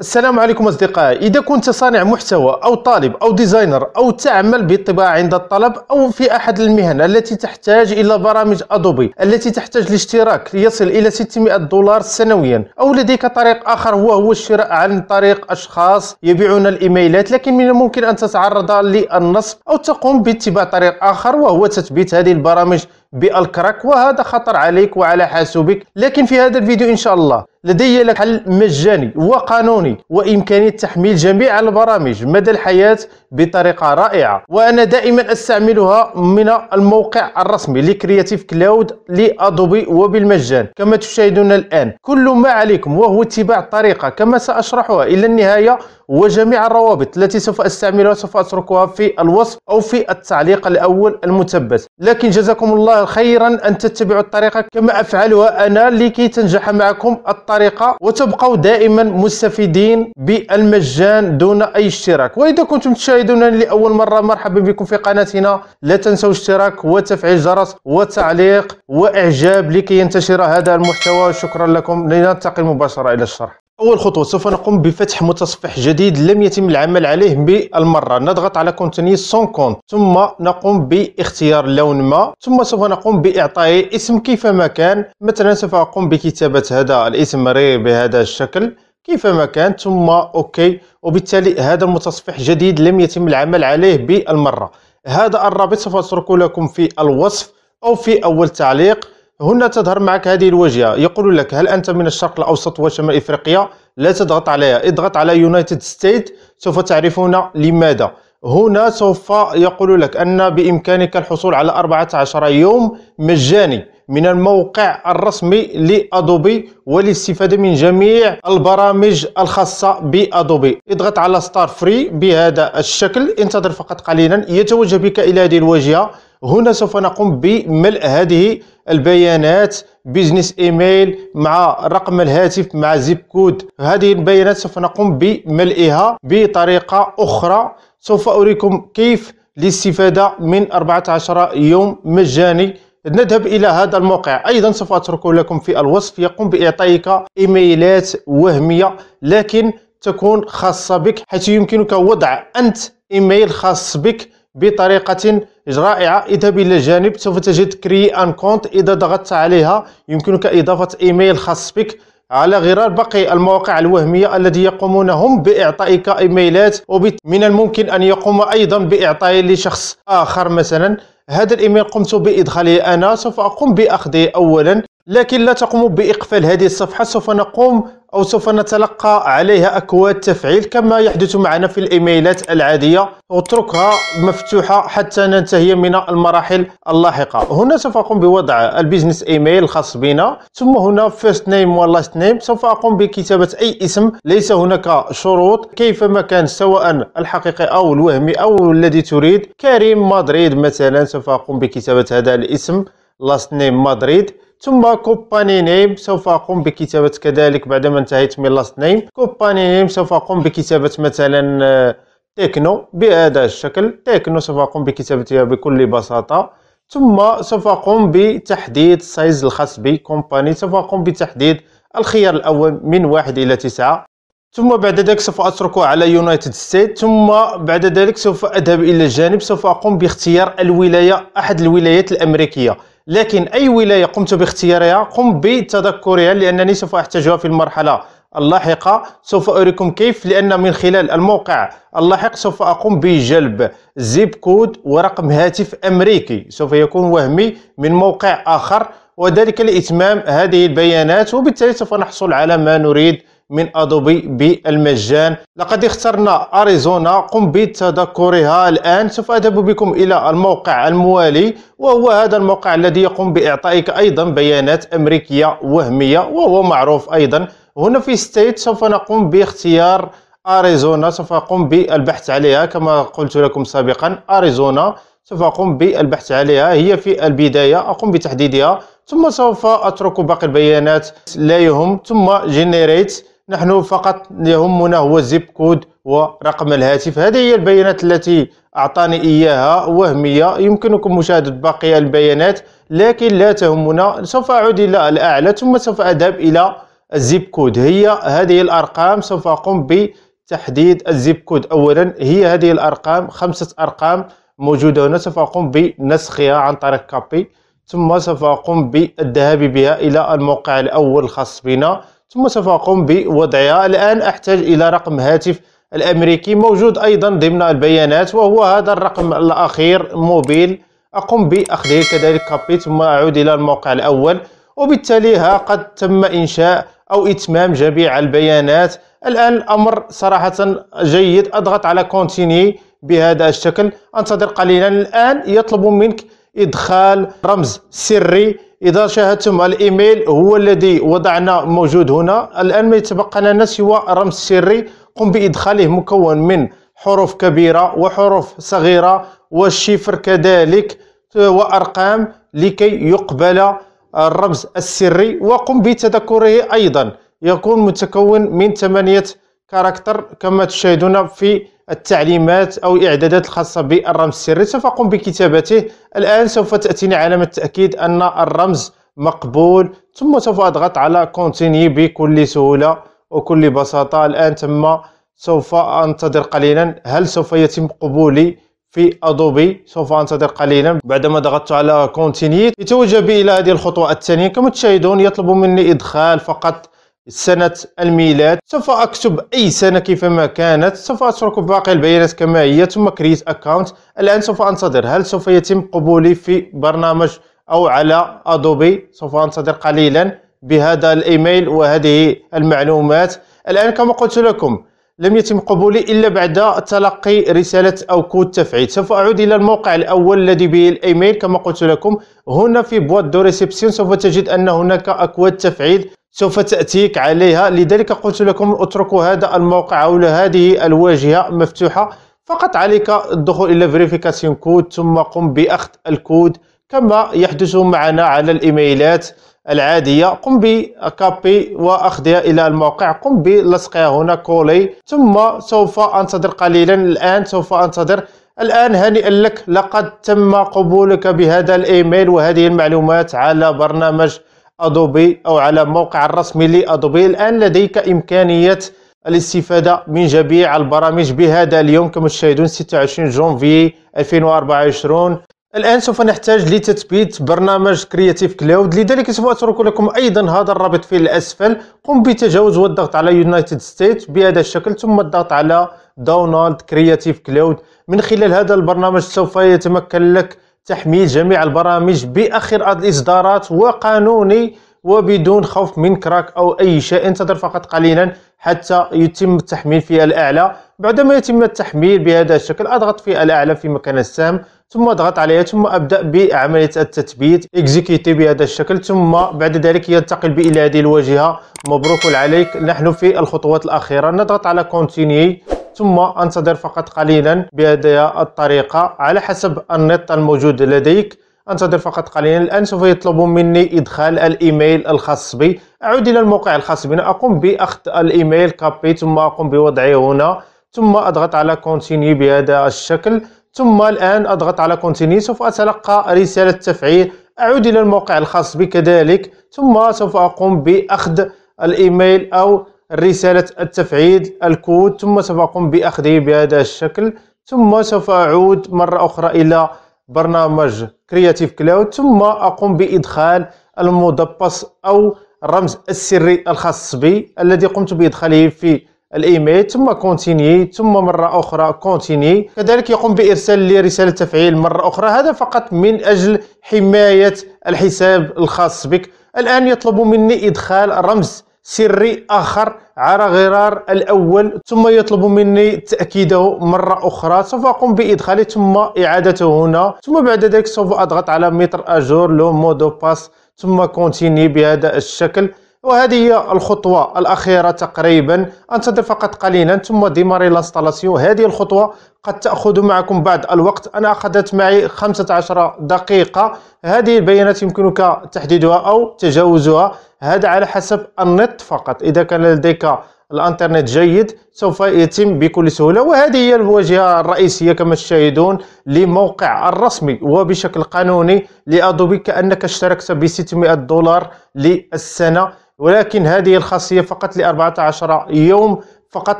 السلام عليكم أصدقائي إذا كنت صانع محتوى أو طالب أو ديزاينر أو تعمل بالطباعة عند الطلب أو في أحد المهن التي تحتاج إلى برامج أدوبي التي تحتاج الاشتراك يصل إلى 600 دولار سنويا أو لديك طريق آخر وهو الشراء عن طريق أشخاص يبيعون الإيميلات لكن من الممكن أن تتعرض للنصب أو تقوم باتباع طريق آخر وهو تثبيت هذه البرامج بالكرك وهذا خطر عليك وعلى حاسوبك لكن في هذا الفيديو ان شاء الله لدي لك حل مجاني وقانوني وامكانيه تحميل جميع البرامج مدى الحياه بطريقه رائعه وانا دائما استعملها من الموقع الرسمي لكرياتيف كلاود لادوبي وبالمجان كما تشاهدون الان كل ما عليكم وهو اتباع الطريقه كما ساشرحها الى النهايه وجميع الروابط التي سوف استعملها سوف اتركها في الوصف او في التعليق الاول المثبت لكن جزاكم الله خيرا ان تتبعوا الطريقه كما افعلها انا لكي تنجح معكم الطريقه وتبقوا دائما مستفيدين بالمجان دون اي اشتراك واذا كنتم تشاهدون لاول مره مرحبا بكم في قناتنا لا تنسوا الاشتراك وتفعيل الجرس وتعليق واعجاب لكي ينتشر هذا المحتوى شكرا لكم لننتقل مباشره الى الشرح أول خطوة سوف نقوم بفتح متصفح جديد لم يتم العمل عليه بالمرة نضغط على كونتيني سون كونت ثم نقوم باختيار لون ما ثم سوف نقوم بإعطائه اسم كيفما كان مثلا سوف أقوم بكتابة هذا الاسم بهذا الشكل كيفما كان ثم أوكي وبالتالي هذا المتصفح جديد لم يتم العمل عليه بالمرة هذا الرابط سوف أتركه لكم في الوصف أو في أول تعليق هنا تظهر معك هذه الواجهه يقول لك هل انت من الشرق الاوسط وشمال افريقيا لا تضغط عليها اضغط على يونايتد ستيت سوف تعرفون لماذا هنا سوف يقول لك ان بامكانك الحصول على 14 يوم مجاني من الموقع الرسمي لادوبي والاستفاده من جميع البرامج الخاصه بادوبي اضغط على ستار فري بهذا الشكل انتظر فقط قليلا يتوجه بك الى هذه الواجهه هنا سوف نقوم بملء هذه البيانات بيزنس ايميل مع رقم الهاتف مع زيب كود هذه البيانات سوف نقوم بملئها بطريقة أخرى سوف أريكم كيف للاستفاده من 14 يوم مجاني نذهب الى هذا الموقع ايضا سوف اتركه لكم في الوصف يقوم باعطائك ايميلات وهميه لكن تكون خاصه بك حيث يمكنك وضع انت ايميل خاص بك بطريقه رائعه اذهب الى الجانب سوف تجد كري ان كونت اذا ضغطت عليها يمكنك اضافه ايميل خاص بك على غرار باقي المواقع الوهمية التي يقومون هم بإعطائك إيميلات ومن الممكن أن يقوم أيضا بإعطائه لشخص آخر مثلا هذا الإيميل قمت بإدخاله أنا سوف أقوم بأخذه أولا لكن لا تقوم بإقفال هذه الصفحة سوف نقوم أو سوف نتلقى عليها أكواد تفعيل كما يحدث معنا في الإيميلات العادية اتركها مفتوحة حتى ننتهي من المراحل اللاحقة هنا سوف أقوم بوضع البيزنس إيميل الخاص بنا ثم هنا first name و last name سوف أقوم بكتابة أي اسم ليس هناك شروط كيفما كان سواء الحقيقي أو الوهمي أو الذي تريد كريم مدريد مثلا سوف أقوم بكتابة هذا الاسم لاست نيم مدريد ثم كوباني نيم سوف اقوم بكتابه كذلك بعدما انتهيت من لاست نيم كوباني نيم سوف اقوم بكتابه مثلا تكنو آه، بهذا الشكل تكنو سوف اقوم بكتابتها بكل بساطه ثم سوف اقوم بتحديد سايز الخاص بكومباني سوف اقوم بتحديد الخيار الاول من واحد الى تسعة ثم بعد ذلك سوف اتركه على يونايتد ستيت ثم بعد ذلك سوف اذهب الى الجانب سوف اقوم باختيار الولايه احد الولايات الامريكيه لكن أي ولاية قمت باختيارها قم بتذكرها لأنني سوف أحتاجها في المرحلة اللاحقة سوف أريكم كيف لأن من خلال الموقع اللاحق سوف أقوم بجلب زيب كود ورقم هاتف أمريكي سوف يكون وهمي من موقع آخر وذلك لإتمام هذه البيانات وبالتالي سوف نحصل على ما نريد من ادوبي بالمجان لقد اخترنا اريزونا قم بتذكرها الان سوف اذهب بكم الى الموقع الموالي وهو هذا الموقع الذي يقوم باعطائك ايضا بيانات امريكيه وهميه وهو معروف ايضا هنا في ستيت سوف نقوم باختيار اريزونا سوف اقوم بالبحث عليها كما قلت لكم سابقا اريزونا سوف اقوم بالبحث عليها هي في البدايه اقوم بتحديدها ثم سوف اترك باقي البيانات لا يهم ثم جنريت نحن فقط يهمنا هو الزب كود ورقم الهاتف هذه هي البيانات التي أعطاني إياها وهمية يمكنكم مشاهدة باقي البيانات لكن لا تهمنا سوف أعود إلى الأعلى ثم سوف أذهب إلى الزب كود هي هذه الأرقام سوف أقوم بتحديد الزب كود أولا هي هذه الأرقام خمسة أرقام موجودة هنا سوف أقوم بنسخها عن طريق كابي ثم سوف أقوم بالذهاب بها إلى الموقع الأول الخاص بنا ثم سوف أقوم بوضعها الآن أحتاج إلى رقم هاتف الأمريكي موجود أيضا ضمن البيانات وهو هذا الرقم الأخير موبيل أقوم بأخذه كذلك كابي ثم أعود إلى الموقع الأول وبالتالي ها قد تم إنشاء أو إتمام جميع البيانات الآن الأمر صراحة جيد أضغط على كونتيني بهذا الشكل أنتظر قليلا الآن يطلب منك إدخال رمز سري إذا شاهدتم الإيميل هو الذي وضعنا موجود هنا الآن ما يتبقى لنا سوى رمز سري قم بإدخاله مكون من حروف كبيرة وحروف صغيرة والشفر كذلك وأرقام لكي يقبل الرمز السري وقم بتذكره أيضا يكون متكون من ثمانية كاركتر كما تشاهدون في التعليمات أو الإعدادات الخاصة بالرمز السري سأقوم بكتابته الآن سوف تأتيني علامة التأكيد أن الرمز مقبول ثم سوف أضغط على كونتيني بكل سهولة وكل بساطة الآن تم سوف أنتظر قليلا هل سوف يتم قبولي في ادوبي سوف انتظر قليلا بعدما ضغطت على كونتيني يتوجه بي الى هذه الخطوه الثانيه كما تشاهدون يطلب مني ادخال فقط سنة الميلاد سوف أكتب أي سنة كيفما كانت سوف أترك باقي البيانات كما هي ثم كريت أكاونت الآن سوف أنتظر هل سوف يتم قبولي في برنامج أو على أدوبي سوف أنتظر قليلا بهذا الإيميل وهذه المعلومات الآن كما قلت لكم لم يتم قبولي إلا بعد تلقي رسالة أو كود تفعيل سوف أعود إلى الموقع الأول الذي به الإيميل كما قلت لكم هنا في بوات دو ريسبسيون سوف تجد أن هناك أكواد تفعيل سوف تأتيك عليها لذلك قلت لكم اتركوا هذا الموقع أو هذه الواجهة مفتوحة فقط عليك الدخول إلى فيريفيكاسيون كود ثم قم بأخذ الكود كما يحدث معنا على الإيميلات العادية قم بكابي وأخذها إلى الموقع قم بلصقها هنا كولي ثم سوف أنتظر قليلا الآن سوف أنتظر الآن هنيئا لك لقد تم قبولك بهذا الإيميل وهذه المعلومات على برنامج ادوبي او على الموقع الرسمي لادوبي الان لديك امكانيه الاستفادة من جميع البرامج بهذا اليوم كما تشاهدون 26 جونفي 2024 الآن سوف نحتاج لتثبيت برنامج كرياتيف كلاود لذلك سوف أترك لكم أيضا هذا الرابط في الأسفل قم بتجاوز والضغط على يونايتد ستيت بهذا الشكل ثم الضغط على داونلود كرياتيف كلاود من خلال هذا البرنامج سوف يتمكن لك تحميل جميع البرامج باخر الاصدارات وقانوني وبدون خوف من كراك او اي شيء انتظر فقط قليلا حتى يتم التحميل في الاعلى بعدما يتم التحميل بهذا الشكل اضغط في الاعلى في مكان السهم ثم اضغط عليها ثم ابدا بعمليه التثبيت اكزيكيتي بهذا الشكل ثم بعد ذلك ينتقل بي الى هذه الواجهه مبروك عليك نحن في الخطوات الاخيره نضغط على كونتيني ثم انتظر فقط قليلا بهذه الطريقة على حسب النت الموجود لديك انتظر فقط قليلا الان سوف يطلب مني ادخال الايميل الخاص بي اعود الى الموقع الخاص بنا اقوم باخذ الايميل كابي ثم اقوم بوضعه هنا ثم اضغط على كونتيني بهذا الشكل ثم الان اضغط على كونتيني سوف اتلقى رسالة تفعيل اعود الى الموقع الخاص بي كذلك ثم سوف اقوم باخذ الايميل او رسالة التفعيل الكود ثم سوف أقوم بأخذه بهذا الشكل ثم سوف أعود مرة أخرى إلى برنامج كرياتيف كلاود ثم أقوم بإدخال المدبس أو الرمز السري الخاص بي الذي قمت بإدخاله في الايميل ثم كونتيني ثم مره اخرى كونتيني كذلك يقوم بارسال لي رساله تفعيل مره اخرى هذا فقط من اجل حمايه الحساب الخاص بك الان يطلب مني ادخال رمز سري آخر على غرار الأول ثم يطلب مني تأكيده مرة أخرى سوف أقوم بإدخاله ثم إعادته هنا ثم بعد ذلك سوف أضغط على متر أجور لو مودو باس ثم كونتيني بهذا الشكل وهذه هي الخطوة الأخيرة تقريبا أنتظر فقط قليلا ثم ديماري لانستالاسيون هذه الخطوة قد تأخذ معكم بعض الوقت أنا أخذت معي 15 دقيقة هذه البيانات يمكنك تحديدها أو تجاوزها هذا على حسب النت فقط إذا كان لديك الانترنت جيد سوف يتم بكل سهوله وهذه هي الواجهه الرئيسيه كما تشاهدون لموقع الرسمي وبشكل قانوني لادوبي كانك اشتركت ب 600 دولار للسنه ولكن هذه الخاصيه فقط ل 14 يوم فقط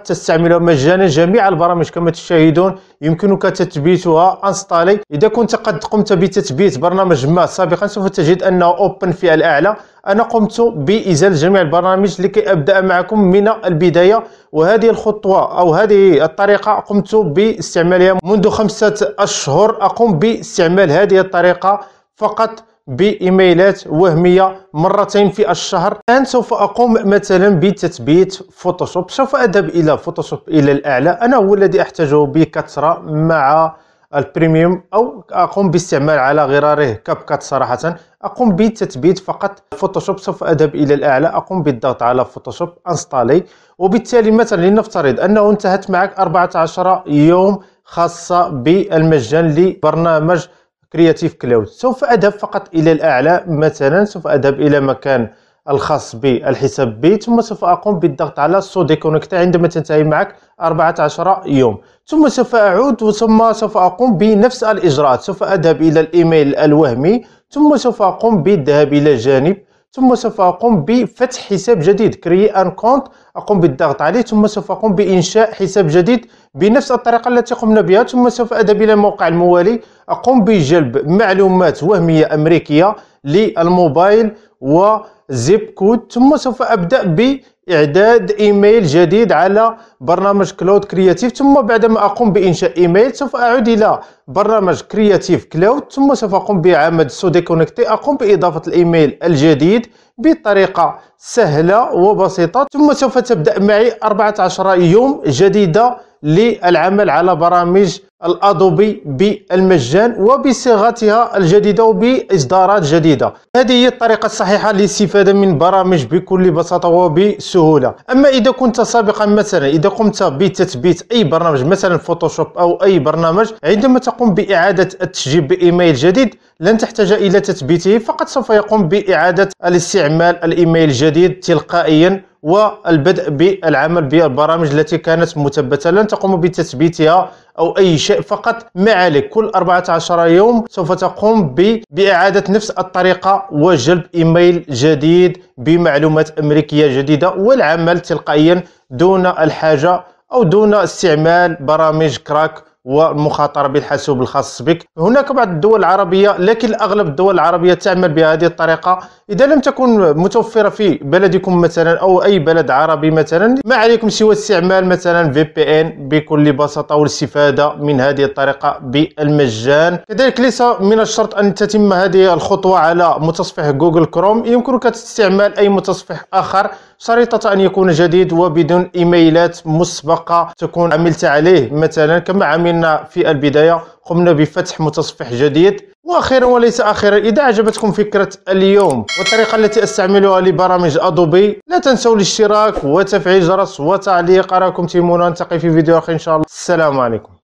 تستعملها مجانا جميع البرامج كما تشاهدون يمكنك تثبيتها انستالي اذا كنت قد قمت بتثبيت برنامج ما سابقا سوف تجد انه اوبن في الاعلى انا قمت بازاله جميع البرامج لكي ابدا معكم من البدايه وهذه الخطوه او هذه الطريقه قمت باستعمالها منذ خمسه اشهر اقوم باستعمال هذه الطريقه فقط بايميلات وهميه مرتين في الشهر الان سوف اقوم مثلا بتثبيت فوتوشوب سوف اذهب الى فوتوشوب الى الاعلى انا هو الذي احتاجه بكثره مع البريميوم او اقوم باستعمال على غراره كاب كات صراحه اقوم بتثبيت فقط فوتوشوب سوف اذهب الى الاعلى اقوم بالضغط على فوتوشوب انستالي وبالتالي مثلا لنفترض انه انتهت معك 14 يوم خاصه بالمجان لبرنامج كرياتيف كلاود سوف أذهب فقط إلى الأعلى مثلا سوف أذهب إلى مكان الخاص بالحساب بي ثم سوف أقوم بالضغط على سو ديكونكت عندما تنتهي معك 14 يوم ثم سوف أعود ثم سوف أقوم بنفس الإجراءات سوف أذهب إلى الإيميل الوهمي ثم سوف أقوم بالذهاب إلى جانب ثم سوف أقوم بفتح حساب جديد كريي أن كونت أقوم بالضغط عليه ثم سوف أقوم بإنشاء حساب جديد بنفس الطريقة التي قمنا بها ثم سوف أذهب إلى الموقع الموالي أقوم بجلب معلومات وهمية أمريكية للموبايل و زيب كود ثم سوف ابدا باعداد ايميل جديد على برنامج كلاود كرياتيف ثم بعدما اقوم بانشاء ايميل سوف اعود الى برنامج كرياتيف كلاود ثم سوف اقوم بعمل سو ديكونكتي اقوم باضافه الايميل الجديد بطريقه سهله وبسيطه ثم سوف تبدا معي 14 يوم جديده للعمل على برامج الادوبي بالمجان وبصيغتها الجديده وباصدارات جديده هذه هي الطريقه الصحيحه للاستفاده من برامج بكل بساطه وبسهوله اما اذا كنت سابقا مثلا اذا قمت بتثبيت اي برنامج مثلا فوتوشوب او اي برنامج عندما تقوم باعاده التسجيل بايميل جديد لن تحتاج الى تثبيته فقط سوف يقوم باعاده الاستعمال الايميل الجديد تلقائيا والبدء بالعمل بالبرامج التي كانت مثبته لن تقوم بتثبيتها او اي شيء فقط ما عليك كل 14 يوم سوف تقوم باعاده نفس الطريقه وجلب ايميل جديد بمعلومات امريكيه جديده والعمل تلقائيا دون الحاجه او دون استعمال برامج كراك والمخاطره بالحاسوب الخاص بك هناك بعض الدول العربيه لكن اغلب الدول العربيه تعمل بهذه الطريقه اذا لم تكن متوفره في بلدكم مثلا او اي بلد عربي مثلا ما عليكم سوى استعمال مثلا في بي ان بكل بساطه والاستفاده من هذه الطريقه بالمجان كذلك ليس من الشرط ان تتم هذه الخطوه على متصفح جوجل كروم يمكنك استعمال اي متصفح اخر شريطة أن يكون جديد وبدون إيميلات مسبقة تكون عملت عليه مثلا كما عملنا في البداية قمنا بفتح متصفح جديد واخيرا وليس اخيرا اذا عجبتكم فكره اليوم والطريقه التي استعملها لبرامج ادوبي لا تنسوا الاشتراك وتفعيل الجرس وتعليق اراكم تيمون نلتقي في فيديو اخر ان شاء الله السلام عليكم